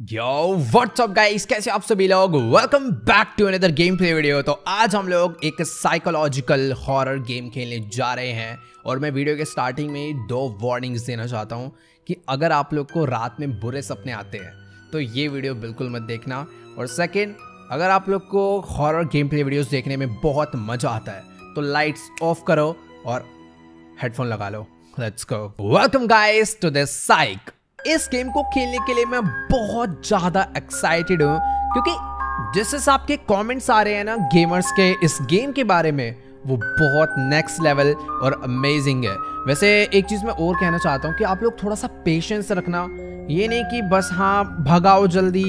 WhatsApp guys कैसे आप सभी लोग welcome back to another game play video तो आज हम लोग एक साइकोलॉजिकल हॉरर गेम खेलने जा रहे हैं और मैं वीडियो के स्टार्टिंग में दो वार्निंग्स देना चाहता हूँ कि अगर आप लोग को रात में बुरे सपने आते हैं तो ये वीडियो बिल्कुल मत देखना और सेकेंड अगर आप लोग को हॉरर गेम प्ले वीडियोज़ देखने में बहुत मज़ा आता है तो लाइट्स ऑफ करो और हेडफोन लगा लो let's go welcome guys to this psych इस गेम को खेलने के लिए मैं बहुत ज़्यादा एक्साइटेड हूँ क्योंकि जिस हिसाब के कमेंट्स आ रहे हैं ना गेमर्स के इस गेम के बारे में वो बहुत नेक्स्ट लेवल और अमेजिंग है वैसे एक चीज़ मैं और कहना चाहता हूँ कि आप लोग थोड़ा सा पेशेंस रखना ये नहीं कि बस हाँ भगाओ जल्दी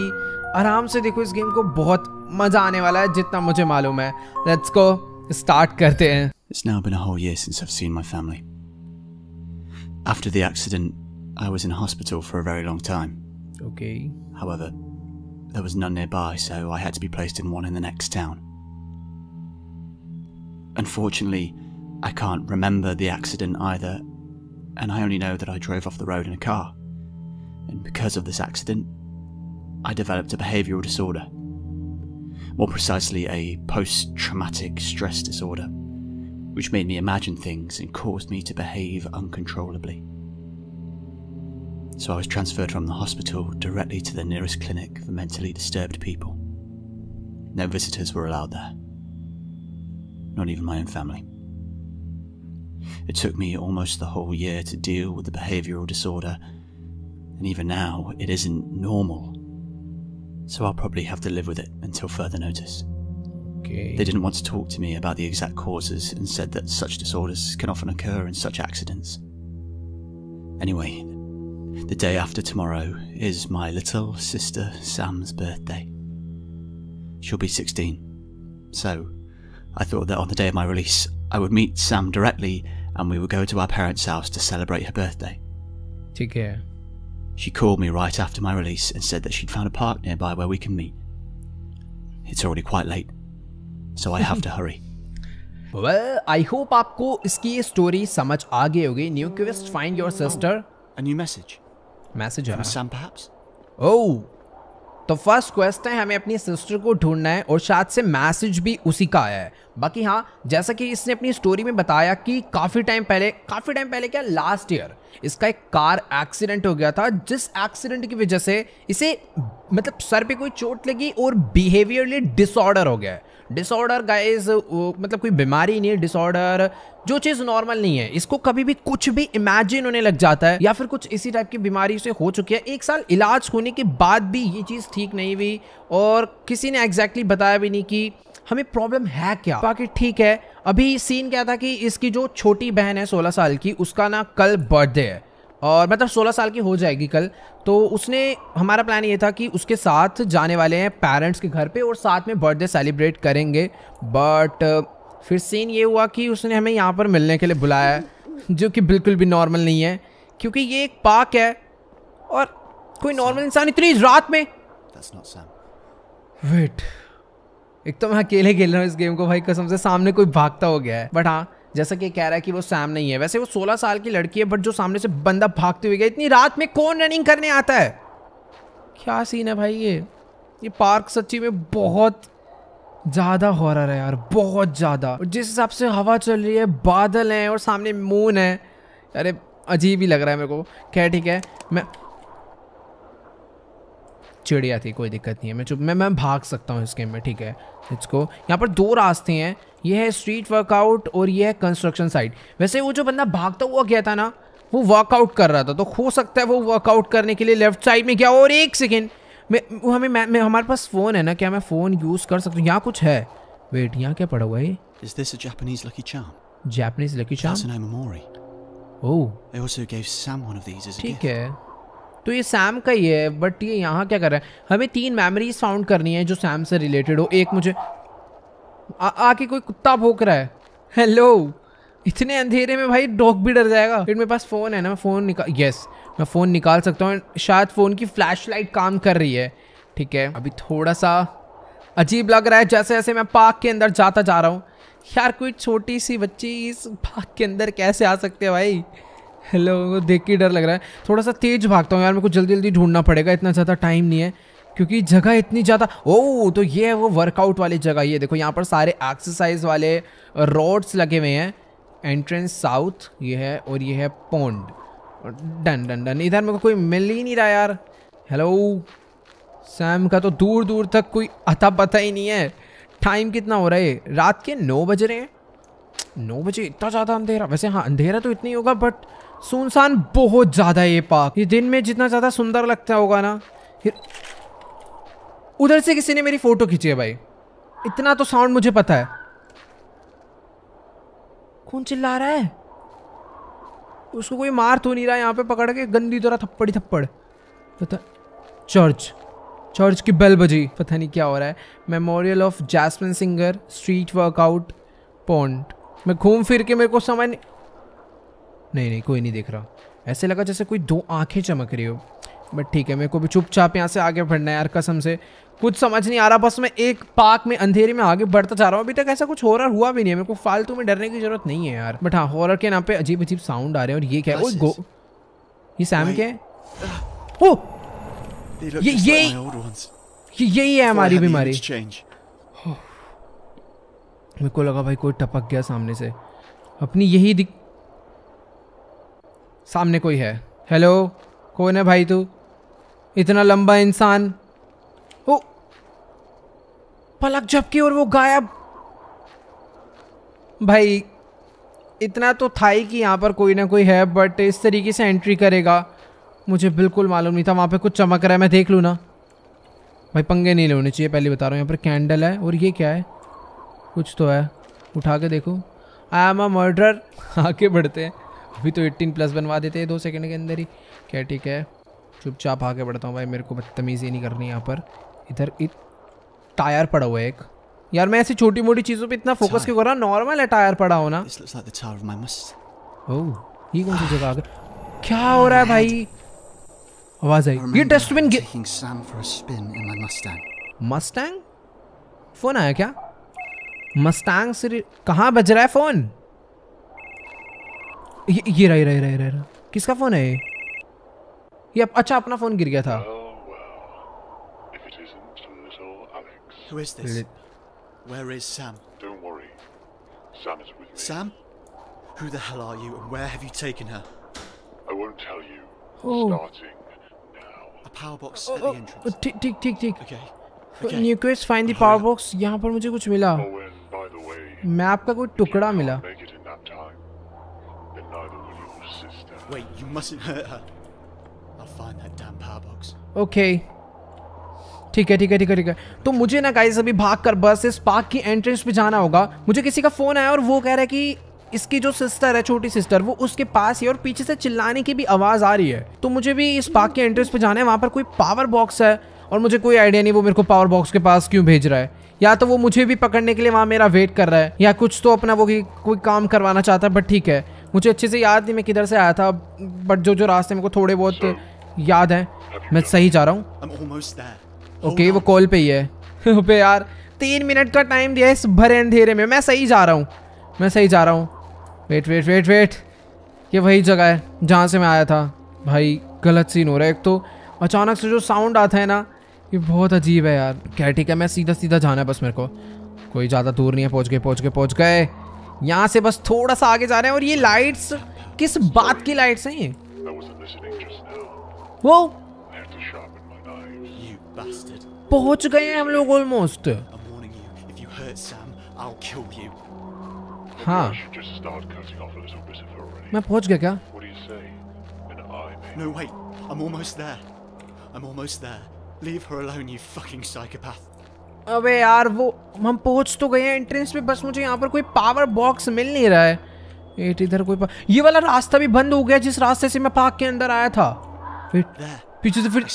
आराम से देखो इस गेम को बहुत मज़ा आने वाला है जितना मुझे मालूम है लेट्स गो स्टार्ट करते हैं It's now been a whole year since I've seen my family. After the accident, I was in hospital for a very long time. Okay. However, there was none nearby, so I had to be placed in one in the next town. Unfortunately, I can't remember the accident either, and I only know that I drove off the road in a car. And because of this accident, I developed a behavioural disorder. More precisely, a post traumatic stress disorder, which made me imagine things and caused me to behave uncontrollably so I was transferred from the hospital directly to the nearest clinic for mentally disturbed people. No visitors were allowed there, not even my own family. It took me almost the whole year to deal with the behavioural disorder, and even now it isn't normal, so I'll probably have to live with it until further notice. Okay. They didn't want to talk to me about the exact causes and said that such disorders can often occur in such accidents. Anyway, the day after tomorrow is my little sister Sam's birthday. She'll be 16. So, I thought that on the day of my release, I would meet Sam directly and we would go to our parents' house to celebrate her birthday. Take care. She called me right after my release and said that she'd found a park nearby where we can meet. It's already quite late, so I have to hurry. Well, I hope आपको इसकी ये story समझ आ गई होगी new quest find A new message. Message from Sam, perhaps? Oh. तो first quest है हमें अपनी सिस्टर को ढूंढना है और शायद से मैसेज भी उसी का आया है बाकी हाँ जैसा कि इसने अपनी स्टोरी में बताया कि काफ़ी टाइम पहले काफ़ी टाइम पहले क्या लास्ट ईयर इसका एक कार एक्सीडेंट हो गया था जिस एक्सीडेंट की वजह से इसे मतलब सर पे कोई चोट लगी और बिहेवियरली डिसऑर्डर हो गया है डिसऑर्डर गाइज मतलब कोई बीमारी नहीं है डिसऑर्डर जो चीज़ नॉर्मल नहीं है इसको कभी भी कुछ भी इमेजिन होने लग जाता है या फिर कुछ इसी टाइप की बीमारी से हो चुकी है एक साल इलाज होने के बाद भी ये चीज़ ठीक नहीं हुई और किसी ने एग्जैक्टली exactly बताया भी नहीं कि हमें प्रॉब्लम है क्या बाकी ठीक है अभी सीन क्या था कि इसकी जो छोटी बहन है सोलह साल की उसका ना कल बर्थडे है और मतलब 16 साल की हो जाएगी कल तो उसने हमारा प्लान ये था कि उसके साथ जाने वाले हैं पेरेंट्स के घर पे और साथ में बर्थडे सेलिब्रेट करेंगे बट फिर सीन ये हुआ कि उसने हमें यहाँ पर मिलने के लिए बुलाया जो कि बिल्कुल भी नॉर्मल नहीं है क्योंकि ये एक पार्क है और कोई नॉर्मल इंसान इतनी रात में वेट एक तो मैं अकेले खेल रहा हूँ इस गेम को भाई कसम से सामने कोई भागता हो गया है बट हाँ जैसा कि कह रहा है कि वो सैम नहीं है वैसे वो 16 साल की लड़की है बट जो सामने से बंदा भागते हुए गया इतनी रात में कौन रनिंग करने आता है क्या सीन है भाई ये ये पार्क सच्ची में बहुत ज़्यादा हॉरर है यार बहुत ज़्यादा जिस हिसाब से हवा चल रही है बादल हैं और सामने मून है अरे अजीब ही लग रहा है मेरे को क्या ठीक है मैं चिड़िया थी कोई दिक्कत नहीं है मैं चुप मैं मैं भाग सकता हूँ इस गेम में ठीक है इसको यहाँ पर दो रास्ते हैं ये है स्ट्रीट वर्कआउट और ये है कंस्ट्रक्शन साइट वैसे वो जो बंदा भागता हुआ गया था ना वो वर्कआउट कर रहा था तो हो सकता है वो वर्कआउट करने के लिए लेफ्ट साइड में क्या और एक सेकेंड मैं हमें मैं, मैं हमारे पास फ़ोन है ना क्या मैं फ़ोन यूज़ कर सकता हूँ यहाँ कुछ है वेट यहाँ क्या पड़ा हुआ है Is this a Japanese lucky charm? Japanese lucky charm? That's an Omamori. Oh. They also gave Sam one of these as a gift. ठीक है तो ये सैम का ही है बट ये यहाँ क्या कर रहा है हमें तीन मेमोरीज फाउंड करनी है जो सैम से रिलेटेड हो एक मुझे आके कोई कुत्ता भोंक रहा है हेलो इतने अंधेरे में भाई डॉग भी डर जाएगा फिर मेरे पास फ़ोन है ना मैं फ़ोन निकाल यस मैं फ़ोन निकाल सकता हूँ शायद फ़ोन की लाइट काम कर रही है ठीक है अभी थोड़ा सा अजीब लग रहा है जैसे जैसे मैं पार्क के अंदर जाता जा रहा हूँ यार कोई छोटी सी बच्ची इस पार्क के अंदर कैसे आ सकते है भाई हेलो देख के डर लग रहा है थोड़ा सा तेज भागता हूँ यार मेरे को जल्दी जल्दी ढूंढना पड़ेगा इतना ज़्यादा टाइम नहीं है क्योंकि जगह इतनी ज़्यादा ओ तो ये है वो वर्कआउट वाली जगह ये देखो यहाँ पर सारे एक्सरसाइज वाले रोड्स लगे हुए हैं एंट्रेंस साउथ ये है और ये है पोंड डन डन डन इधर मेरे को कोई मिल ही नहीं रहा यार हेलो सैम का तो दूर दूर तक कोई अता पता ही नहीं है टाइम कितना हो रहा है रात के नौ बज रहे हैं नौ बजे इतना ज़्यादा अंधेरा वैसे हाँ अंधेरा तो इतना ही होगा बट सुनसान बहुत ज़्यादा है ये पार्क ये दिन में जितना ज़्यादा सुंदर लगता होगा ना फिर उधर से किसी ने मेरी फ़ोटो खींची है भाई इतना तो साउंड मुझे पता है कौन चिल्ला रहा है उसको कोई मार तो नहीं रहा यहाँ पे पकड़ के गंदी तरह थप्पड़ी थप्पड़ पता चर्च चर्च की बेल बजी पता नहीं क्या हो रहा है memorial of Jasmine Singer street workout pond मैं घूम फिर के मेरे को समझ नहीं नहीं नहीं कोई नहीं देख रहा ऐसे लगा जैसे कोई दो आंखें चमक रही हो बट ठीक है मेरे को भी चुपचाप यहाँ से आगे बढ़ना है यार कसम से कुछ समझ नहीं आ रहा बस मैं एक पार्क में अंधेरे में आगे बढ़ता जा रहा हूँ अभी तक ऐसा कुछ हॉरर हुआ भी नहीं है मेरे को फालतू में डरने की जरूरत नहीं है यार बट हाँ हॉरर के नाम पे अजीब अजीब साउंड आ रहे हैं और ये क्या है वो गो ये सैम क्या है ये ये यही है हमारी बीमारी मेरे को लगा भाई कोई टपक गया सामने से अपनी यही दिख सामने कोई है हेलो कौन है भाई तू इतना लंबा इंसान ओ पलक झपकी और वो गायब भाई इतना तो था ही कि यहाँ पर कोई ना कोई है बट इस तरीके से एंट्री करेगा मुझे बिल्कुल मालूम नहीं था वहाँ पे कुछ चमक रहा है मैं देख लूँ ना भाई पंगे नहीं लेने चाहिए पहले बता रहा हूँ यहाँ पर कैंडल है और ये क्या है कुछ तो है उठा के देखो आई एम अ मर्डर आगे बढ़ते हैं अभी तो 18 प्लस बनवा देते हैं दो सेकंड के अंदर ही क्या ठीक है चुपचाप आगे बढ़ता हूँ भाई मेरे को बदतमीज़ी नहीं करनी यहाँ पर इधर इत... टायर पड़ा हुआ है एक यार मैं ऐसी छोटी मोटी चीज़ों पे इतना फोकस अच्छा। क्यों कर रहा हूँ नॉर्मल है टायर पड़ा होना ओह oh, ये कौन सी जगह आ गई क्या हो रहा है भाई आवाज आई ये डस्टबिन मस्टैंग फोन आया क्या मस्तांग से कहाँ बज रहा है फ़ोन ये ये रही रही रही रही किसका फ़ोन है ये ये अप, अच्छा अपना फ़ोन गिर गया था Who is this? Where is Sam? Don't worry. Sam is with me. Sam? Who the hell are you and where have you taken her? I won't tell you. Oh. Starting now. A power box oh, at the entrance. ठीक ठीक ठीक ठीक. Okay. okay. Nucleus find the power box. यहाँ पर मुझे कुछ मिला. Nowhere मैं आपका कोई टुकड़ा मिला ओके ठीक है ठीक है ठीक है ठीक है तो मुझे ना गाइस अभी भाग कर बस इस पार्क की एंट्रेंस पे जाना होगा मुझे किसी का फ़ोन आया और वो कह रहा है कि इसकी जो सिस्टर है छोटी सिस्टर वो उसके पास ही और पीछे से चिल्लाने की भी आवाज़ आ रही है तो मुझे भी इस पार्क के एंट्रेंस पे जाना है वहाँ पर कोई पावर बॉक्स है और मुझे कोई आइडिया नहीं वो मेरे को पावर बॉक्स के पास क्यों भेज रहा है या तो वो मुझे भी पकड़ने के लिए वहाँ मेरा वेट कर रहा है या कुछ तो अपना वो कोई काम करवाना चाहता है बट ठीक है मुझे अच्छे से याद नहीं मैं किधर से आया था बट जो जो रास्ते मेरे को थोड़े बहुत याद हैं मैं सही जा रहा हूँ ओके okay, वो कॉल पे ही है पे यार तीन मिनट का टाइम दिया है इस भरे अंधेरे में मैं सही जा रहा हूँ मैं सही जा रहा हूँ वेट वेट वेट वेट ये वही जगह है जहाँ से मैं आया था भाई गलत सीन हो रहा है एक तो अचानक से जो साउंड आता है ना ये बहुत अजीब है यार क्या ठीक है मैं सीधा सीधा जाना है बस मेरे को कोई ज़्यादा दूर नहीं है पहुँच गए पहुँच गए पहुँच गए यहाँ से बस थोड़ा सा आगे जा रहे हैं और ये लाइट्स किस बात की लाइट्स हैं ये वो पहुंच गए हैं हम लोग ऑलमोस्ट हाँ मैं पहुंच गया क्या No, wait. I'm almost there. I'm almost there. Leave her alone, you fucking psychopath. अबे यार वो हम पहुंच तो गए हैं एंट्रेंस पे बस मुझे यहाँ पर कोई पावर बॉक्स मिल नहीं रहा है एट इधर कोई पा... ये वाला रास्ता भी बंद हो गया जिस रास्ते से मैं पार्क के अंदर आया था फिर पीछे से फिर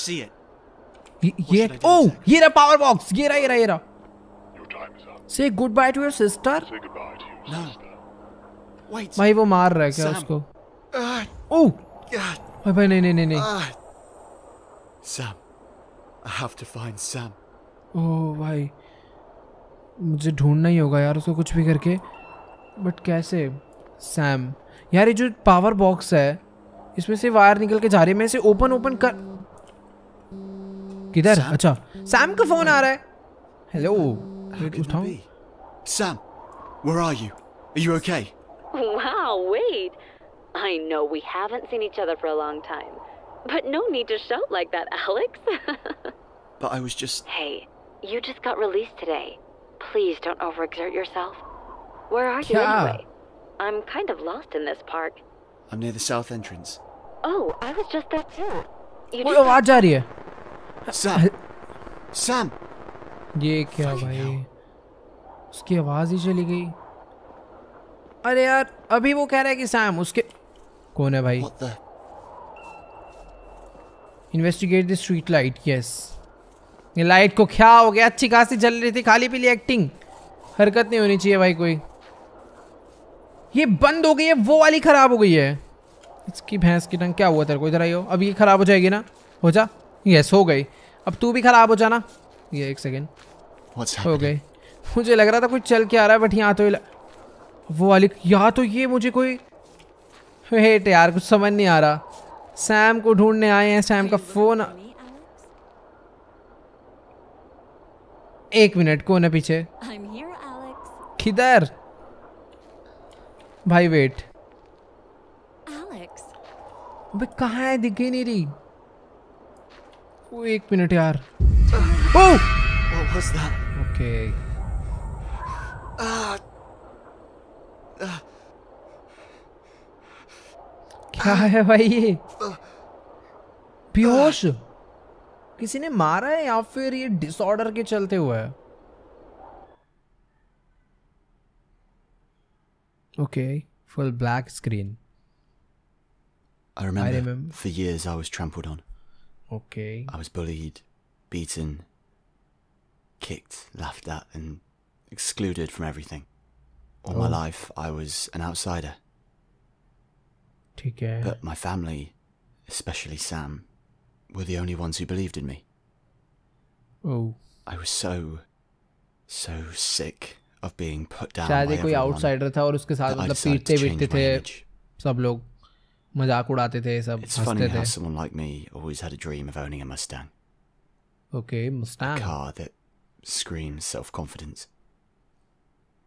ये, ये ओ oh, ये रहा पावर बॉक्स ये रहा ये रहा ये रहा से goodbye to your sister भाई वो मार रहा है क्या Sam. उसको ओ भाई भाई नहीं नहीं नहीं नहीं uh, I have to find Sam. Oh, भाई मुझे ढूंढना ही होगा यार उसको कुछ भी करके बट कैसे सैम यार ये जो पावर बॉक्स है इसमें से वायर निकल के जा रही है मैं इसे ओपन ओपन कर किधर अच्छा सैम का फोन आ रहा है हेलो उठाओ Sam where are you are you okay wow wait I know we haven't seen each other for a long time But no need to shout like that, Alex. but I was just. Hey, you just got released today. Please don't overexert yourself. Where are you anyway? I'm kind of lost in this park. I'm near the south entrance. Oh, I was just there too. You what just... आवाज आ रही है? Sam. Sam. ये क्या भाई? उसकी आवाज ही चली गई. अरे यार, अभी वो कह रहा है कि सैम उसके कौन है भाई? What the? Investigate the street light yes ये लाइट को क्या हो गया अच्छी खासी जल रही थी खाली पीली एक्टिंग हरकत नहीं होनी चाहिए भाई कोई ये बंद हो गई है वो वाली ख़राब हो गई है इसकी भैंस की टंग क्या हुआ तेरे को इधर आई हो अब ये ख़राब हो जाएगी ना हो जा यस हो गई अब तू भी ख़राब हो जाना ये एक सेकेंड हो गई मुझे लग रहा था कुछ चल के आ रहा है बट यहाँ तो वो वाली यहाँ तो ये मुझे कोई हेट यार कुछ समझ नहीं आ रहा सैम को ढूंढने आए हैं सैम का फोन एक मिनट कौन है पीछे किधर भाई वेट अबे कहा है दिख ही नहीं रही ओ एक मिनट यार ओ ओके ah, क्या है भाई ये बेहोश किसी ने मारा है या फिर ये डिसऑर्डर के चलते हुआ है okay full black screen I remember, I remember for years I was trampled on. Okay. I was bullied, beaten, kicked, laughed at, and excluded from everything. All oh. my life I was an outsider, but my family especially Sam were the only ones who believed in me oh I was so so sick of being put down शायद कोई outsider था और उसके साथ मतलब पीटते पीटते थे सब लोग मजाक उड़ाते थे सब It's funny how someone like me always had a dream of owning a Mustang. Okay, Mustang. A car that screams self-confidence.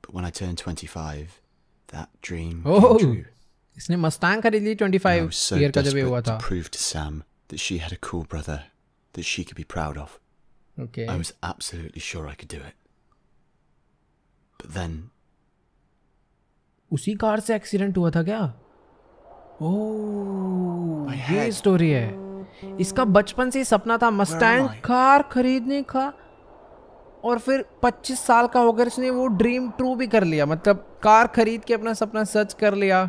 But when I turned 25, that dream oh. इसने मस्तांग खरीद ली 25 ईयर का जब ये हुआ था prove to Sam that she had a cool brother that she could be proud of okay I was absolutely sure I could do it but then उसी car से accident हुआ था क्या ओह oh, ये स्टोरी है इसका बचपन से ही सपना था मस्टैंग कार खरीदने का और फिर 25 साल का होकर इसने वो ड्रीम ट्रू भी कर लिया मतलब कार खरीद के अपना सपना सच कर लिया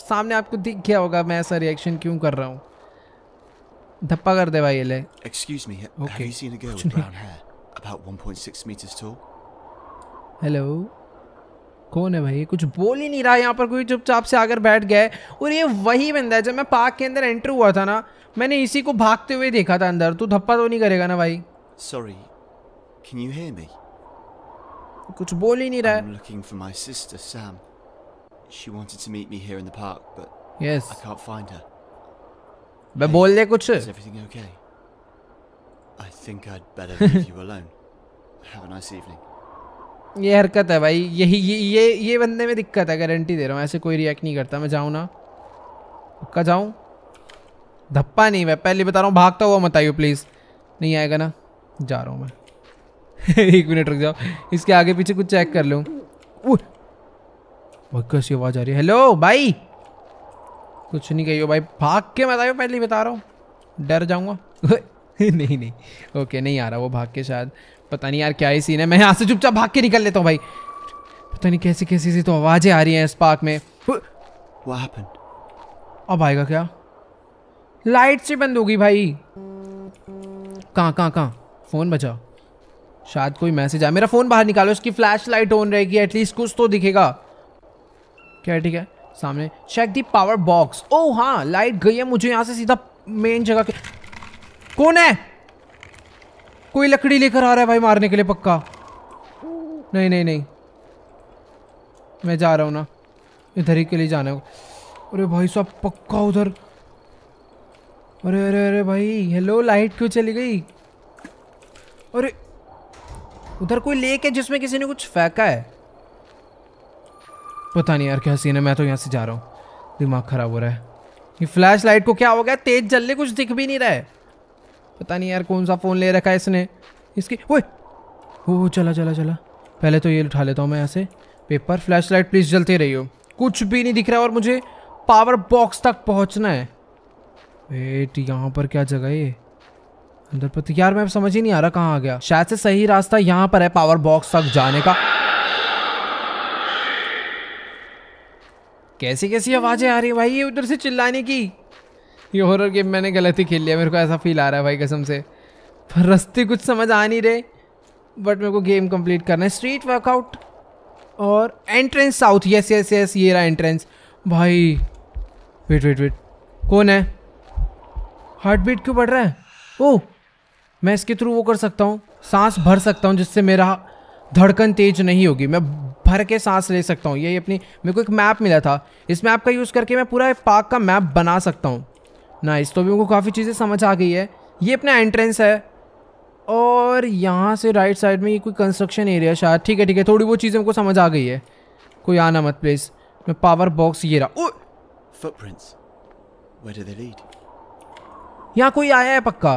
सामने आपको दिख गया होगा मैं ऐसा रिएक्शन क्यों कर रहा हूँ धप्पा कर दे भाई ये ले excuse me have you seen a girl with brown hair about 1.6 metres tall hello कौन है भाई कुछ बोल ही नहीं रहा यहाँ पर कोई चुपचाप से आकर बैठ गया है और ये वही बंदा है जब मैं पार्क के अंदर एंटर हुआ था ना मैंने इसी को भागते हुए देखा था अंदर तू धप्पा तो नहीं करेगा ना भाई sorry can you hear me कुछ बोल ही नहीं रहा है She wanted to meet me here in the park, but yes. I can't find her. मैं बोल दे कुछ. Is everything okay? I think I'd better leave you alone. Have a nice evening. ये हरकत है भाई यही ये ये ये बंदे में दिक्कत है गारंटी दे रहा हूँ ऐसे कोई रिएक्ट नहीं करता मैं जाऊँ ना पक्का जाऊँ धप्पा नहीं मैं पहले बता रहा हूँ भागता हुआ मत आइयो प्लीज़ नहीं आएगा ना जा रहा हूँ मैं एक मिनट रुक जाओ इसके आगे पीछे कुछ चेक कर लूँ कैसी सी आवाज़ आ रही है हेलो भाई कुछ नहीं हो भाई भाग के मैं आयो पहले बता रहा हूँ डर जाऊँगा नहीं नहीं ओके नहीं आ रहा वो भाग के शायद पता नहीं यार क्या ही सीन है मैं यहाँ से चुपचाप भाग के निकल लेता हूँ भाई पता नहीं कैसी कैसी सी तो आवाज़ें आ रही हैं इस पार्क में अब आएगा क्या लाइट से बंद होगी भाई कहाँ कहाँ कहाँ फ़ोन बचाओ शायद कोई मैसेज आया मेरा फ़ोन बाहर निकालो उसकी फ्लैश लाइट ऑन रहेगी एटलीस्ट कुछ तो दिखेगा क्या है ठीक है सामने चेक दी पावर बॉक्स ओ हाँ लाइट गई है मुझे यहाँ से सीधा मेन जगह के कौन है कोई लकड़ी लेकर आ रहा है भाई मारने के लिए पक्का नहीं नहीं नहीं मैं जा रहा हूँ ना इधर ही के लिए जाना है अरे भाई साहब पक्का उधर अरे अरे अरे भाई हेलो लाइट क्यों चली गई अरे उधर कोई लेक है जिसमें किसी ने कुछ फेंका है पता नहीं यार क्या सीन है मैं तो यहाँ से जा रहा हूँ दिमाग ख़राब हो रहा है ये फ्लैश लाइट को क्या हो गया तेज जलने कुछ दिख भी नहीं रहा है पता नहीं यार कौन सा फ़ोन ले रखा है इसने इसकी ओए ओह चला चला चला पहले तो ये उठा लेता हूँ मैं यहाँ से पेपर फ्लैश लाइट प्लीज़ जलते रही हो कुछ भी नहीं दिख रहा और मुझे पावर बॉक्स तक पहुँचना है वेट यहाँ पर क्या जगह है ये अंदर पर तो यार मैं समझ ही नहीं आ रहा कहाँ आ गया शायद से सही रास्ता यहाँ पर है पावर बॉक्स तक जाने का कैसी कैसी आवाज़ें आ रही भाई ये उधर से चिल्लाने की ये हॉरर गेम मैंने गलत ही खेल लिया मेरे को ऐसा फील आ रहा है भाई कसम से पर रस्ते कुछ समझ आ नहीं रहे बट मेरे को गेम कंप्लीट करना है स्ट्रीट वर्कआउट और entrance south yes yes yes ये रहा एंट्रेंस भाई वेट वेट वेट कौन है हार्ट बीट क्यों बढ़ रहा है ओ oh, मैं इसके थ्रू वो कर सकता हूँ सांस भर सकता हूँ जिससे मेरा धड़कन तेज नहीं होगी मैं भर के सांस ले सकता हूँ ये अपनी मेरे को एक मैप मिला था इस मैप का यूज़ करके मैं पूरा पार्क का मैप बना सकता हूँ ना इस तो भी मेरे को काफ़ी चीज़ें समझ आ गई है ये अपना एंट्रेंस है और यहाँ से राइट साइड में ये कोई कंस्ट्रक्शन एरिया शायद ठीक है ठीक है थोड़ी वो चीज़ें हमको समझ आ गई है कोई आना मत प्लीज मैं पावर बॉक्स ये रहा यहाँ कोई आया है पक्का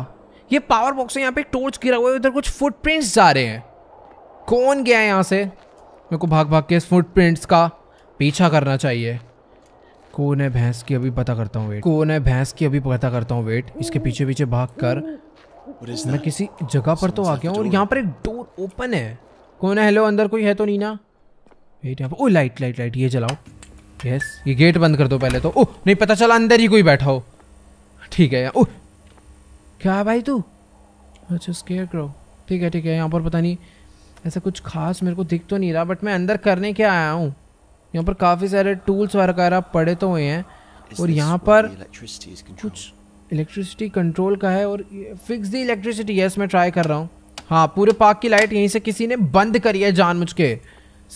ये पावर बॉक्स है यहाँ पे टोर्च गिरा हुआ है उधर कुछ फुटप्रिंट्स जा रहे हैं कौन गया है यहाँ से मेरे को भाग भाग के इस फुटप्रिंट्स का पीछा करना चाहिए कौन है भैंस की अभी पता करता हूँ वेट कौन है भैंस की अभी पता करता हूँ वेट इसके पीछे पीछे भाग कर मैं किसी जगह पर तो आ गया हूँ और यहाँ पर एक डोर ओपन है कौन है हेलो अंदर कोई है तो नीना वेट यहाँ पर ओ लाइट लाइट लाइट ये जलाओ यस ये गेट बंद कर दो पहले तो ओह नहीं पता चला अंदर ही कोई बैठा हो ठीक है ओह क्या है भाई तू अच्छा स्केयर करो ठीक है ठीक है यहाँ पर पता नहीं ऐसा कुछ खास मेरे को दिख तो नहीं रहा बट मैं अंदर करने के आया हूँ यहाँ पर काफ़ी सारे टूल्स वगैरह पड़े तो हुए हैं और यहाँ पर कुछ इलेक्ट्रिसिटी कंट्रोल का है और फिक्स दी इलेक्ट्रिसिटी यस मैं ट्राई कर रहा हूँ हाँ पूरे पार्क की लाइट यहीं से किसी ने बंद करी है जान मुझके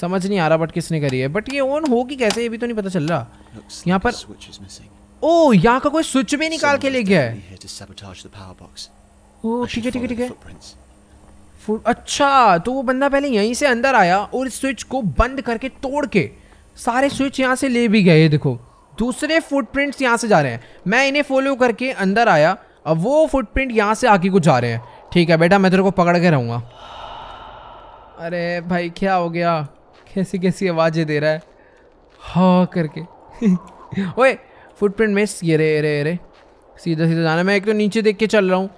समझ नहीं आ रहा बट किसने करी है बट ये ऑन होगी कैसे ये भी तो नहीं पता चल रहा यहाँ पर ओ यहाँ का कोई स्विच भी निकाल के ले गया है ठीक है ठीक है ठीक है फुट अच्छा तो वो बंदा पहले यहीं से अंदर आया और इस स्विच को बंद करके तोड़ के सारे स्विच यहाँ से ले भी गए देखो दूसरे फुटप्रिंट्स यहाँ से जा रहे हैं मैं इन्हें फॉलो करके अंदर आया अब वो फुटप्रिंट यहाँ से आगे को जा रहे हैं ठीक है बेटा मैं तेरे को पकड़ के रहूँगा अरे भाई क्या हो गया कैसी कैसी आवाज़ें दे रहा है हाँ करके ओए फुटप्रिंट मिस ये रे रे रे सीधा सीधा जाना मैं एक तो नीचे देख के चल रहा हूँ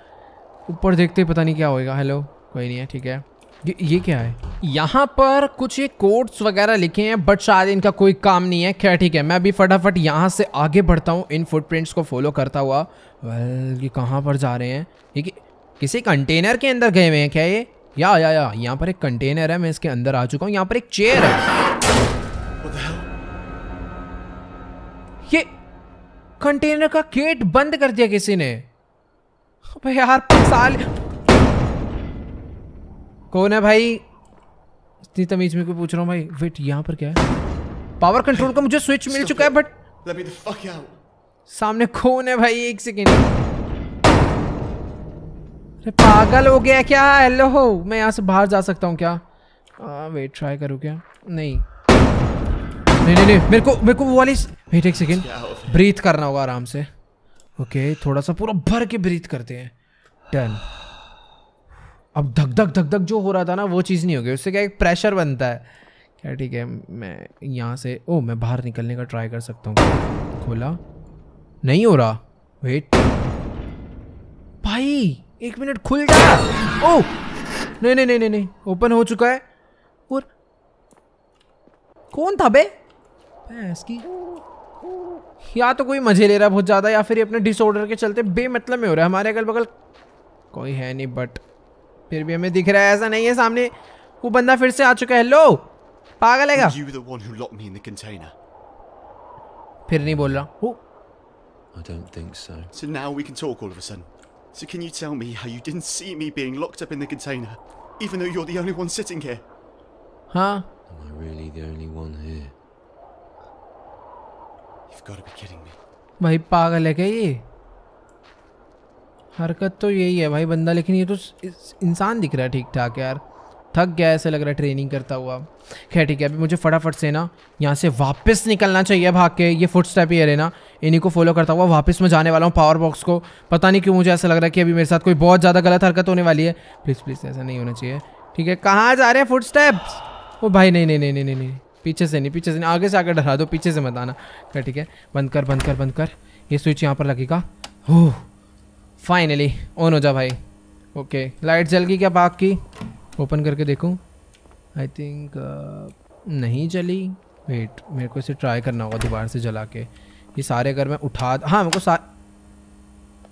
ऊपर देखते ही पता नहीं क्या होएगा हेलो कोई नहीं है ठीक है ये, क्या है यहाँ पर कुछ ये कोड्स वगैरह लिखे हैं बट शायद इनका कोई काम नहीं है खैर ठीक है मैं अभी फटाफट यहाँ से आगे बढ़ता हूँ इन फुटप्रिंट्स को फॉलो करता हुआ वेल ये कहाँ पर जा रहे हैं ये कि, किसी कंटेनर के अंदर गए हुए हैं क्या ये या या या यहाँ पर एक कंटेनर है मैं इसके अंदर आ चुका हूँ यहाँ पर एक चेयर है ये कंटेनर का गेट बंद कर दिया किसी ने यार साल कौन है भाई इतनी तमीज में कोई पूछ रहा हूँ भाई वेट यहाँ पर क्या है पावर कंट्रोल का मुझे स्विच मिल चुका है बट सामने कौन है भाई एक सेकेंड अरे पागल हो गया क्या हेलो हो मैं यहाँ से बाहर जा सकता हूँ क्या आ, वेट ट्राई करूँ क्या नहीं नहीं नहीं नहीं मेरे को मेरे को वो वाली वेट एक सेकेंड ब्रीथ करना होगा आराम से ओके थोड़ा सा पूरा भर के ब्रीथ करते हैं डन अब धक धक धक धक जो हो रहा था ना वो चीज़ नहीं होगी उससे क्या एक प्रेशर बनता है क्या ठीक है मैं यहाँ से ओ मैं बाहर निकलने का ट्राई कर सकता हूँ खोला नहीं हो रहा वेट भाई एक मिनट खुल गया ओ नहीं नहीं नहीं नहीं नहीं ओपन हो चुका है और कौन था बे इसकी या तो कोई मजे ले रहा है बहुत ज़्यादा या फिर ये अपने डिसऑर्डर के चलते बेमतलब में हो रहा है हमारे अगल बगल कोई है नहीं बट फिर भी हमें दिख रहा है ऐसा नहीं है सामने वो बंदा फिर से आ चुका है लो पागल है फिर नहीं बोल रहा हूँ I don't think so. So now we can talk all of a sudden. So can you tell me how you didn't see me being locked up in the container, even though you're the only one sitting here? Huh? Am I really the only one here? You've got to be kidding me. भाई पागल है क्या ये? हरकत तो यही है भाई बंदा लेकिन ये तो इंसान दिख रहा है ठीक ठाक यार थक गया ऐसा लग रहा है ट्रेनिंग करता हुआ खैर ठीक है अभी मुझे फटाफट से ना यहाँ से वापस निकलना चाहिए भाग के ये फुट स्टेप ही है ना इन्हीं को फॉलो करता हुआ वापस मैं जाने वाला हूँ पावर बॉक्स को पता नहीं क्यों मुझे ऐसा लग रहा है कि अभी मेरे साथ कोई बहुत ज़्यादा गलत हरकत होने वाली है प्लीज़ प्लीज़ ऐसा नहीं होना चाहिए ठीक है कहाँ जा रहे हैं फुट स्टेप्स वो भाई नहीं नहीं नहीं नहीं नहीं पीछे से नहीं पीछे से नहीं आगे से आकर डरा दो पीछे से मत आना खैर ठीक है बंद कर बंद कर बंद कर ये स्विच यहाँ पर लगेगा हो फाइनली ऑन हो जा भाई ओके लाइट जल गई क्या बाग की ओपन करके देखूँ आई थिंक नहीं जली वेट मेरे को इसे ट्राई करना होगा दोबारा से जला के ये सारे घर में उठा हाँ मेरे को सा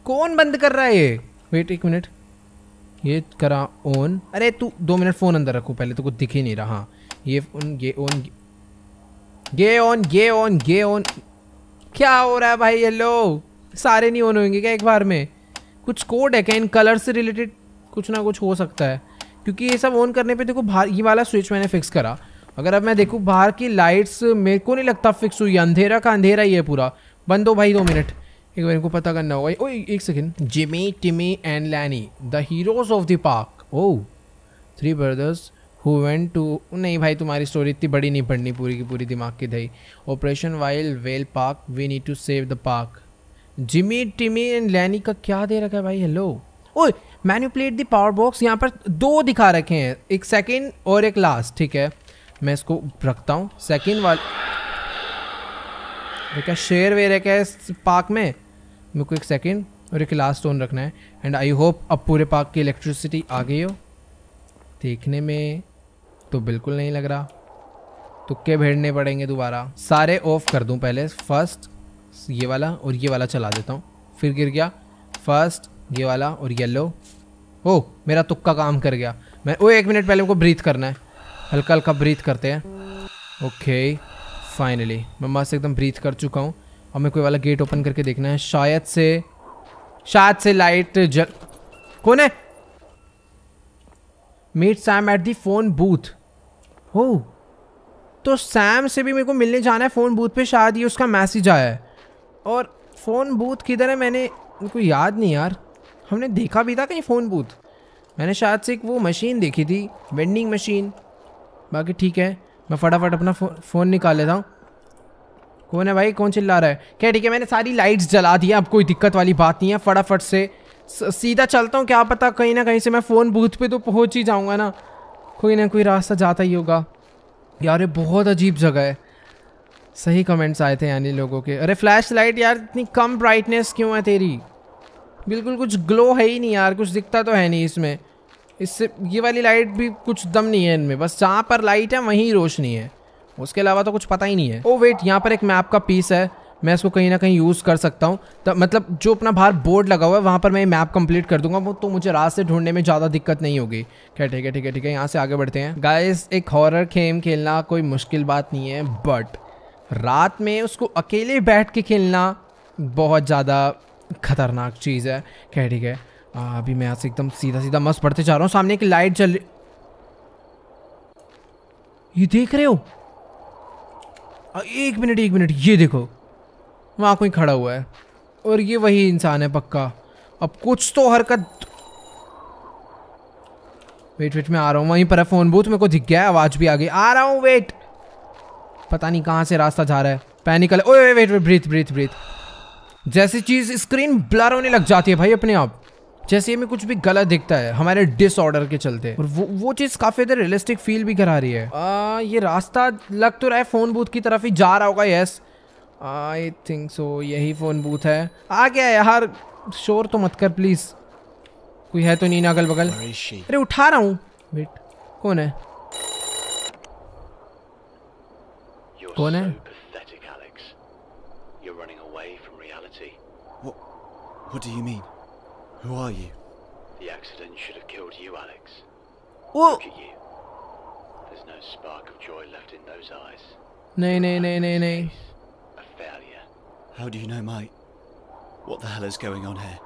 कौन बंद कर रहा है ये वेट एक मिनट ये करा ऑन अरे तू दो मिनट फ़ोन अंदर रखो पहले तो कुछ दिख ही नहीं रहा हाँ ये ऑन ये ऑन ये ऑन ये ऑन ये ऑन क्या हो रहा है भाई हेलो सारे नहीं ऑन होंगे क्या एक बार में कुछ कोड है क्या इन कलर से रिलेटेड कुछ ना कुछ हो सकता है क्योंकि ये सब ऑन करने पे देखो बाहर ये वाला स्विच मैंने फिक्स करा अगर अब मैं देखूँ बाहर की लाइट्स मेरे को नहीं लगता फिक्स हुई अंधेरा का अंधेरा ही है पूरा बंद हो भाई दो मिनट एक बार इनको पता करना होगा ओ एक second Jimmy Timmy and Lanny the heroes of the park oh three brothers who went to नहीं भाई तुम्हारी स्टोरी इतनी बड़ी नहीं पढ़नी पूरी की पूरी दिमाग की दही operation while well park we need to save the park Jimmy Timmy and Lanny का क्या दे रखा है भाई hello oh manipulate the power box यहाँ पर दो दिखा रखे हैं एक सेकेंड और एक लास्ट ठीक है मैं इसको रखता हूँ सेकेंड वाल क्या शेयर वेयर है क्या इस पार्क में मेरे को एक सेकेंड और एक लास्ट स्टोन रखना है एंड आई होप अब पूरे पार्क की इलेक्ट्रिसिटी आ गई हो देखने में तो बिल्कुल नहीं लग रहा तुक्के भेड़ने पड़ेंगे दोबारा सारे ऑफ कर दूं पहले फर्स्ट ये वाला और ये वाला चला देता हूँ फिर गिर गया फर्स्ट ये वाला और येलो ओ मेरा तुक्का काम कर गया मैं ओ एक मिनट पहले उनको ब्रीथ करना है हल्का हल्का ब्रीथ करते हैं ओके फाइनली मैं मस्त एकदम ब्रीथ कर चुका हूँ और मेरे कोई वाला गेट ओपन करके देखना है शायद से शायद से लाइट जल कौन है meet Sam at the phone booth हो तो सैम से भी मेरे को मिलने जाना है फ़ोन बूथ पे शायद ये उसका मैसेज आया है और फ़ोन बूथ किधर है मैंने उनको याद नहीं यार हमने देखा भी था कहीं फ़ोन बूथ मैंने शायद से एक वो मशीन देखी थी वेंडिंग मशीन बाकी ठीक है मैं फटाफट अपना फ़ो, फ़ोन निकाल लेता हूँ कौन है भाई कौन चिल्ला रहा है क्या ठीक है मैंने सारी लाइट्स जला दी है अब कोई दिक्कत वाली बात नहीं है फटाफट से सीधा चलता हूँ क्या पता कहीं ना कहीं से मैं फ़ोन बूथ पे तो पहुँच ही जाऊँगा ना कोई ना कोई रास्ता जाता ही होगा यार ये बहुत अजीब जगह है सही कमेंट्स आए थे यानी लोगों के अरे फ्लैश लाइट यार इतनी कम ब्राइटनेस क्यों है तेरी बिल्कुल कुछ ग्लो है ही नहीं यार कुछ दिखता तो है नहीं इसमें इससे ये वाली लाइट भी कुछ दम नहीं है इनमें बस जहाँ पर लाइट है वहीं रोशनी है उसके अलावा तो कुछ पता ही नहीं है ओ oh वेट यहाँ पर एक मैप का पीस है मैं इसको कहीं ना कहीं यूज़ कर सकता हूँ तो मतलब जो अपना बाहर बोर्ड लगा हुआ है वहाँ पर मैं मैप कंप्लीट कर दूंगा वो तो मुझे रास्ते ढूंढने में ज़्यादा दिक्कत नहीं होगी क्या ठीक है ठीक है ठीक है यहाँ से आगे बढ़ते हैं गाइस एक हॉरर खेम खेलना कोई मुश्किल बात नहीं है बट रात में उसको अकेले बैठ के खेलना बहुत ज़्यादा खतरनाक चीज़ है कह ठीक है अभी मैं यहाँ से एकदम सीधा सीधा मस्त पढ़ते जा रहा हूँ सामने की लाइट चल ये देख रहे हो एक मिनट एक मिनट ये देखो वहाँ कोई खड़ा हुआ है और ये वही इंसान है पक्का अब कुछ तो हरकत वेट वेट मैं आ रहा हूँ वहीं पर है फ़ोन बूथ मेरे को दिख गया आवाज़ भी आ गई आ रहा हूँ वेट पता नहीं कहाँ से रास्ता जा रहा है panic oh wait wait breathe breathe breathe जैसी चीज़ स्क्रीन ब्लर होने लग जाती है भाई अपने आप जैसे ये में कुछ भी गलत दिखता है हमारे डिसऑर्डर के चलते और वो वो चीज़ काफ़ी देर रियलिस्टिक फील भी करा रही है आ, ये रास्ता लग तो रहा है फ़ोन बूथ की तरफ ही जा रहा होगा यस आई थिंक सो यही फ़ोन बूथ है आ गया यार शोर तो मत कर प्लीज़ कोई है तो नहीं ना अगल बगल अरे उठा रहा हूँ वेट कौन है Go on so pathetic, Alex. You're running away from reality. What? What do you mean? Who are you? The accident should have killed you, Alex. What? Look at you. There's no spark of joy left in those eyes. Nay, nay, nay, nay, nay. A failure. How do you know, Mike? What the hell is going on here?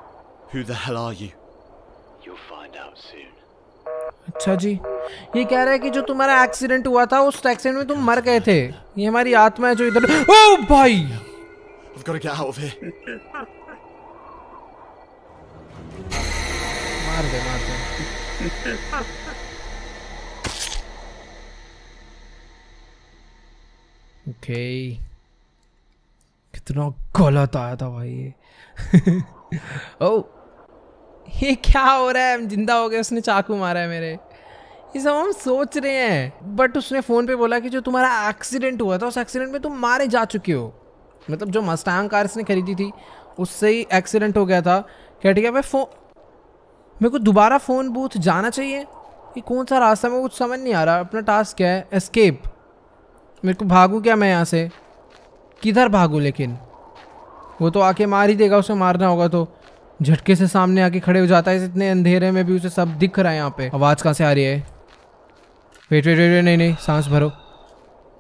Who the hell are you? You'll find out soon. अच्छा जी ये कह रहा है कि जो तुम्हारा accident हुआ था उस एक्सीडेंट में तुम मर गए थे ये हमारी आत्मा है जो इधर ओ भाई I've got to get out of here. मार दे मार दे ओके कितना गलत आया था भाई ओ ये क्या हो रहा है हम जिंदा हो गए उसने चाकू मारा है मेरे ये सब हम सोच रहे हैं बट उसने फ़ोन पे बोला कि जो तुम्हारा एक्सीडेंट हुआ था उस एक्सीडेंट में तुम मारे जा चुके हो मतलब जो मस्टांग कार इसने खरीदी थी उससे ही एक्सीडेंट हो गया था क्या ठीक है मैं फ़ोन मेरे को दोबारा फ़ोन बूथ जाना चाहिए ये कौन सा रास्ता में कुछ समझ नहीं आ रहा अपना टास्क क्या है एस्केप मेरे को भागूँ क्या मैं यहाँ से किधर भागूँ लेकिन वो तो आके मार ही देगा उसे मारना होगा तो झटके से सामने आके खड़े हो जाता है इतने अंधेरे में भी उसे सब दिख रहा है यहाँ पे आवाज़ कहाँ से आ रही है वेट वेट वेट नहीं नहीं सांस भरो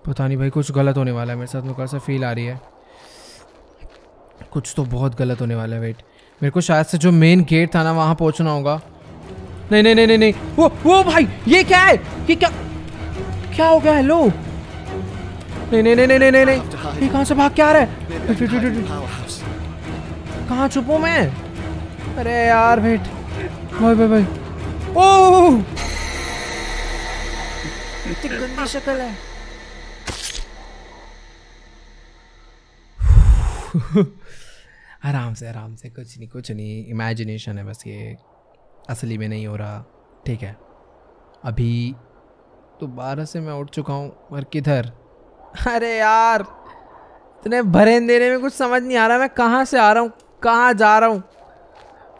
पता नहीं भाई कुछ गलत होने वाला है मेरे साथ मेरे को फील आ रही है कुछ तो बहुत गलत होने वाला है वेट मेरे को शायद से जो मेन गेट था ना वहाँ पहुँचना होगा नहीं नहीं नहीं नहीं नहीं वो वो भाई ये क्या है ये क्या क्या हो गया हेलो नहीं नहीं नहीं नहीं नहीं नहीं ये कहाँ से भाग क्या आ रहा है कहाँ छुपू मैं अरे यार वेट भाई भाई भाई ओ इतनी गंदी शक्ल है आराम से आराम से कुछ नहीं कुछ नहीं इमेजिनेशन है बस ये असली में नहीं हो रहा ठीक है अभी तो बारह से मैं उठ चुका हूँ और किधर अरे यार इतने भरे देने में कुछ समझ नहीं आ रहा मैं कहाँ से आ रहा हूँ कहाँ जा रहा हूँ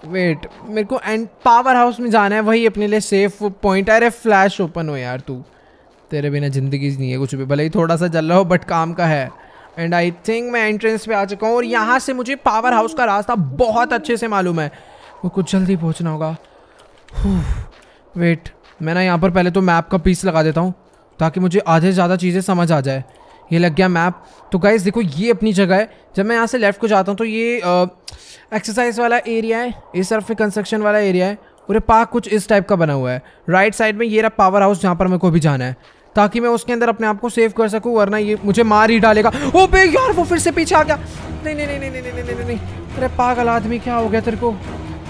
वेट मेरे को एंड पावर हाउस में जाना है वही अपने लिए सेफ पॉइंट अरे फ्लैश ओपन हो यार तू तेरे बिना ज़िंदगी नहीं है कुछ भी भले ही थोड़ा सा जल रहा हो बट काम का है एंड आई थिंक मैं एंट्रेंस पे आ चुका हूँ और यहाँ से मुझे पावर हाउस का रास्ता बहुत अच्छे से मालूम है वो कुछ जल्दी पहुँचना होगा वेट मैं ना यहाँ पर पहले तो मैप का पीस लगा देता हूँ ताकि मुझे आधे से ज़्यादा चीज़ें समझ आ जाए ये लग गया मैप तो गाइज देखो ये अपनी जगह है जब मैं यहाँ से लेफ्ट को जाता हूँ तो ये एक्सरसाइज वाला एरिया है इस तरफ कंस्ट्रक्शन वाला एरिया है और ये पार्क कुछ इस टाइप का बना हुआ है राइट साइड में ये रहा पावर हाउस जहाँ पर मेरे को भी जाना है ताकि मैं उसके अंदर अपने आप को सेव कर सकूँ वरना ये मुझे मार ही डालेगा ओ बे यार वो फिर से पीछे आ गया नहीं नहीं नहीं नहीं नहीं नहीं नहीं नहीं अरे पागल आदमी क्या हो गया तेरे को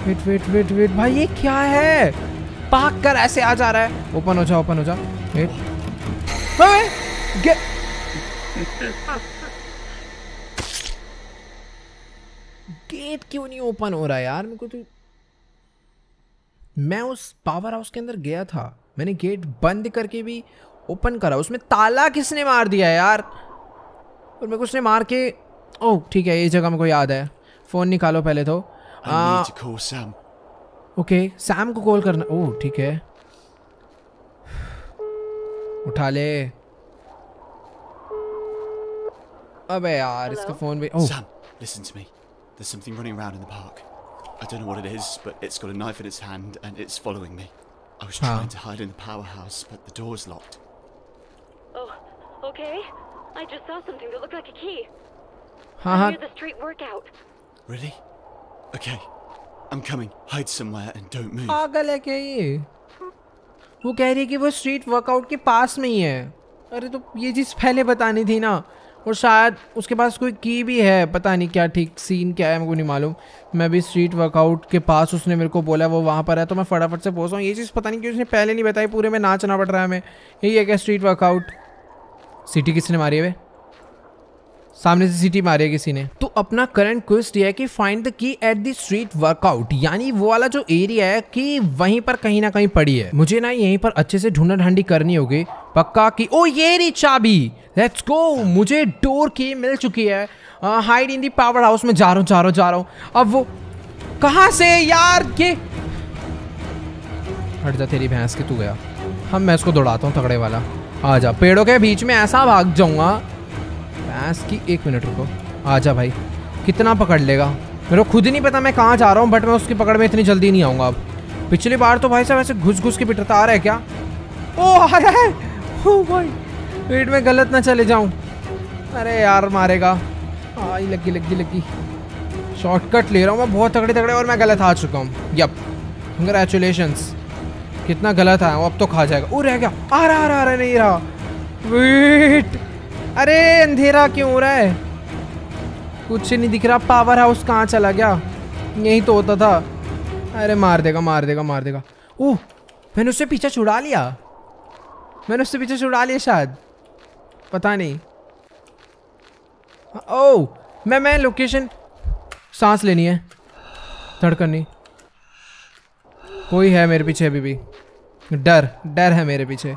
वेट वेट वेट वेट भाई ये क्या है पाक कर ऐसे आ जा रहा है ओपन हो जा ओपन हो जा वेट गेट क्यों नहीं ओपन हो रहा यार मेरे को तो मैं उस पावर हाउस के अंदर गया था मैंने गेट बंद करके भी ओपन करा उसमें ताला किसने मार दिया यार और मेरे को उसने मार के ओह ठीक है ये जगह मेरे को याद है फ़ोन निकालो पहले तो आ, ओके सैम को कॉल करना ओह ठीक है उठा ले अबे oh, यार Hello? Oh. Sam, listen to me. There's something running around in the park. I don't know what it is, but it's got a knife in its hand and it's following me. I was trying to hide in the powerhouse, but the door's locked. Oh, okay. I just saw something that looked like a key. Huh? Near the street workout. Really? Okay. I'm coming. Hide somewhere and don't move. पागल है क्या ये? वो कह रही है कि वो स्ट्रीट वर्कआउट के पास में और शायद उसके पास कोई की भी है पता नहीं क्या ठीक सीन क्या है मेरे को नहीं मालूम मैं भी स्ट्रीट वर्कआउट के पास उसने मेरे को बोला वो वहाँ पर है तो मैं फटाफट से पहुँचा हूँ ये चीज़ पता नहीं क्यों उसने पहले नहीं बताई पूरे में नाचना पड़ रहा है हमें यही है क्या स्ट्रीट वर्कआउट सिटी किसने मारी है वे सामने से सिटी मारी है किसी ने तो अपना करंट क्वेस्ट यह है कि find the key at the street workout यानी वो वाला जो एरिया है कि वहीं पर कहीं ना कहीं पड़ी है मुझे ना यहीं पर अच्छे से ढूंढा ढांडी करनी होगी पक्का कि ओ ये रही चाबी लेट्स गो मुझे डोर की मिल चुकी है hide in the power house में जा रहा हूँ जा रहा हूँ जा रहा हूँ अब वो कहाँ से यार के हट जा तेरी भैंस के तू गया हम मैं इसको दौड़ाता हूँ तगड़े वाला आ जा पेड़ों के बीच में ऐसा भाग जाऊंगा भैंस की एक मिनट रुको आजा भाई कितना पकड़ लेगा मेरे को खुद ही नहीं पता मैं कहाँ जा रहा हूँ बट मैं उसकी पकड़ में इतनी जल्दी नहीं आऊँगा अब पिछली बार तो भाई साहब ऐसे घुस घुस के पिटता आ रहा है क्या ओ आ रहा है ओ भाई पेट में गलत ना चले जाऊँ अरे यार मारेगा आई लगी लगी लगी शॉर्टकट ले रहा हूँ मैं बहुत तगड़े तगड़े और मैं गलत आ चुका हूँ यप कंग्रेचुलेशन कितना गलत आया हूँ अब तो खा जाएगा वो रह गया आ रहा आ रहा आ रहा नहीं रहा वेट अरे अंधेरा क्यों हो रहा है कुछ नहीं दिख रहा पावर हाउस कहाँ चला गया यही तो होता था अरे मार देगा मार देगा मार देगा ओह मैंने उससे पीछे छुड़ा लिया मैंने उससे पीछे छुड़ा लिया शायद पता नहीं ओ मैं मैं लोकेशन सांस लेनी है धड़कन नहीं कोई है मेरे पीछे अभी भी डर डर है मेरे पीछे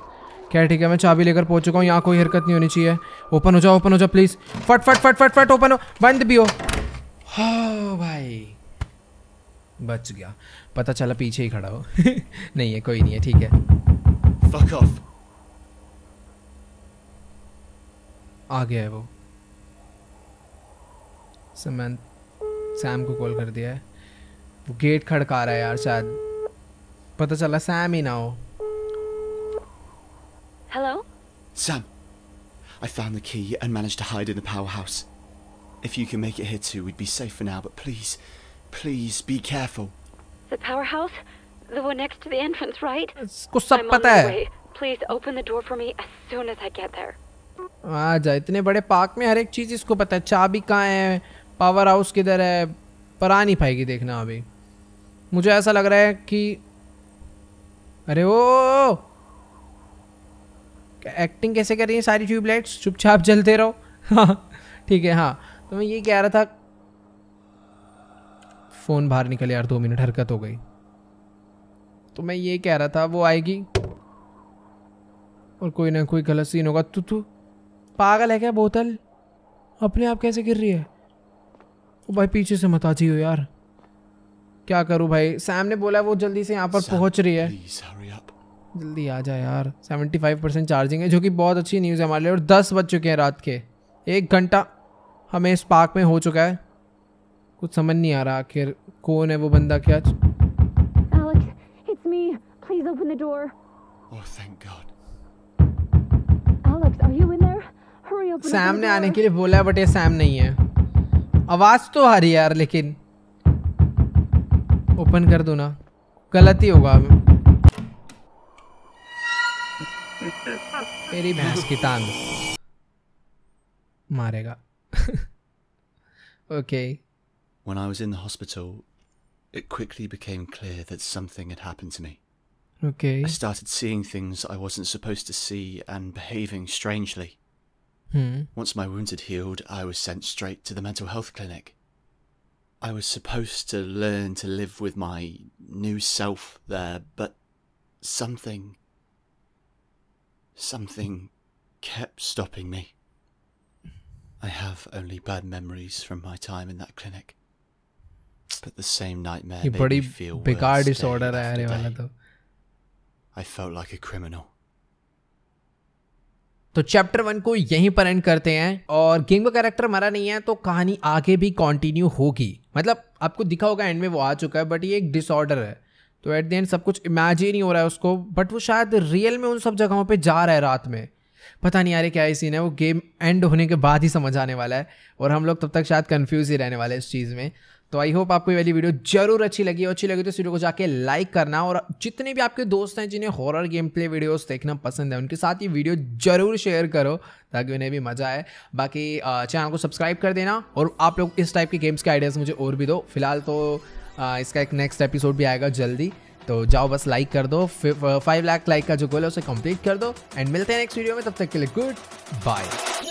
क्या ठीक है मैं चाबी लेकर पहुंच चुका हूँ यहाँ कोई हरकत नहीं होनी चाहिए ओपन हो जाओ ओपन हो जाओ प्लीज़ फट फट फट फट फट ओपन हो बंद भी हो भाई बच गया पता चला पीछे ही खड़ा हो नहीं है कोई नहीं है ठीक है Fuck off. आ गया है वो सैम सैम को कॉल कर दिया है वो गेट खड़का रहा है यार शायद पता चला सैम ही ना हो Hello? Sam, I found the key and managed to hide in the powerhouse. If you can make it here too, we'd be safe for now, but please, please be careful. The powerhouse? The one next to the entrance, right? I'm on my way. Please open the door for me as soon as I get there. आ इतने बड़े park में हर एक चीज इसको पता है चाबी कहाँ है पावर हाउस किधर है पर आ नहीं पाएगी देखना अभी मुझे ऐसा लग रहा है कि अरे ओ एक्टिंग कैसे कर रही है सारी ट्यूबलाइट्स चुपचाप जलते रहो हाँ ठीक है हाँ तो मैं ये कह रहा था फ़ोन बाहर निकल यार दो मिनट हरकत हो गई तो मैं ये कह रहा था वो आएगी और कोई ना कोई गलत सीन होगा तू तू पागल है क्या बोतल अपने आप कैसे गिर रही है ओ भाई पीछे से मत आती हो यार क्या करूं भाई सैम ने बोला वो जल्दी से यहाँ पर पहुंच रही है जल्दी आ जाए यार सेवेंटी फाइव परसेंट चार्जिंग है जो कि बहुत अच्छी न्यूज़ है हमारे लिए और दस बज चुके हैं रात के एक घंटा हमें इस पार्क में हो चुका है कुछ समझ नहीं आ रहा आखिर कौन है वो बंदा क्या सैम oh, ने आने के लिए बोला है बट ये सैम नहीं है आवाज़ तो आ रही है यार लेकिन ओपन कर दो ना गलती होगा तेरी भैंस की टांग मारेगा okay when i was in the hospital it quickly became clear that something had happened to me okay i started seeing things i wasn't supposed to see and behaving strangely hmm. once my wounds had healed i was sent straight to the mental health clinic i was supposed to learn to live with my new self there but something Something kept stopping me. I have only bad memories from my time in that clinic. But the same nightmare made me feel worse disorder day after day. I felt like a criminal. तो chapter one को यहीं पर and करते हैं और game का character मरा नहीं है तो कहानी आगे भी कंटिन्यू होगी मतलब आपको दिखा होगा एंड में वो आ चुका है बट ये एक डिसऑर्डर है तो एट द एंड सब कुछ इमेजिन ही हो रहा है उसको बट वो शायद रियल में उन सब जगहों पे जा रहा है रात में पता नहीं यार क्या ही सीन है वो गेम एंड होने के बाद ही समझ आने वाला है और हम लोग तब तक शायद कन्फ्यूज ही रहने वाले इस चीज़ में तो आई होप आपको ये वाली वीडियो जरूर अच्छी लगी और अच्छी लगी तो इस वीडियो को जाके लाइक करना और जितने भी आपके दोस्त हैं जिन्हें हॉरर गेम प्ले वीडियोस देखना पसंद है उनके साथ ये वीडियो जरूर शेयर करो ताकि उन्हें भी मजा आए बाकी चैनल को सब्सक्राइब कर देना और आप लोग इस टाइप के गेम्स के आइडियाज़ मुझे और भी दो फिलहाल तो इसका एक नेक्स्ट एपिसोड भी आएगा जल्दी तो जाओ बस लाइक कर दो फाइव लाख लाइक का जो गोल है उसे कंप्लीट कर दो एंड मिलते हैं नेक्स्ट वीडियो में तब तक के लिए गुड बाय